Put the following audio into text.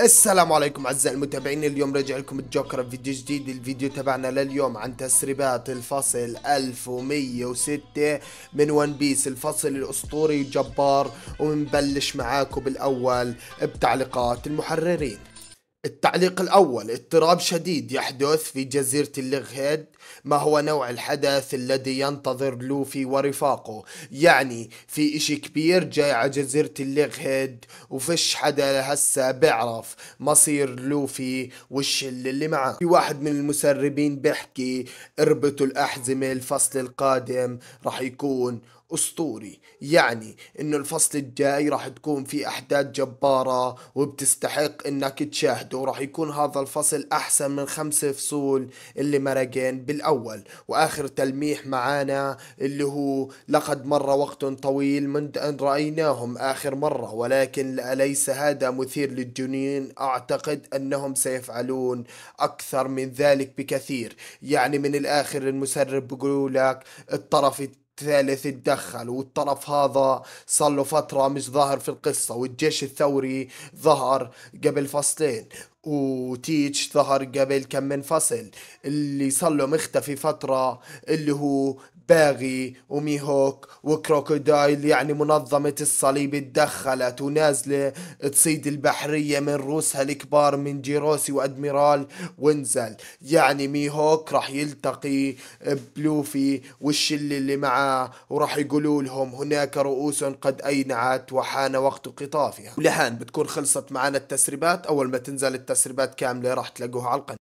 السلام عليكم اعزائي المتابعين اليوم رجع لكم الجوكر بفيديو جديد الفيديو تبعنا لليوم عن تسريبات الفصل 1106 من ون بيس الفصل الاسطوري جبار ومنبلش معاكم بالاول بتعليقات المحررين التعليق الأول اضطراب شديد يحدث في جزيرة اللغهيد ما هو نوع الحدث الذي ينتظر لوفي ورفاقه يعني في اشي كبير جاي على جزيرة اللغهيد وفش حدا هسا بيعرف مصير لوفي والشل اللي معاه في واحد من المسربين بيحكي اربطوا الأحزمة الفصل القادم راح يكون اسطوري يعني انه الفصل الجاي راح تكون في احداث جبارة وبتستحق انك تشاهده وراح يكون هذا الفصل احسن من خمسة فصول اللي مرقين بالاول واخر تلميح معانا اللي هو لقد مر وقت طويل منذ ان رأيناهم اخر مرة ولكن اليس هذا مثير للجنين اعتقد انهم سيفعلون اكثر من ذلك بكثير يعني من الاخر المسرب بيقول لك الطرف الثالث اتدخل والطرف هذا صار له فترة مش ظاهر في القصة والجيش الثوري ظهر قبل فصلين وتيتش ظهر قبل كم من فصل اللي صار له مختفي فترة اللي هو باغي وميهوك وكروكودايل يعني منظمة الصليب اتدخلت ونازلة تصيد البحرية من روسها الكبار من جيروسي وأدميرال وينزل يعني ميهوك راح يلتقي بلوفي والشلة اللي معاه وراح يقولوا لهم هناك رؤوس قد أينعت وحان وقت قطافها ولحان بتكون خلصت معانا التسريبات أول ما تنزل التسريبات كاملة راح تلاقوها على القناة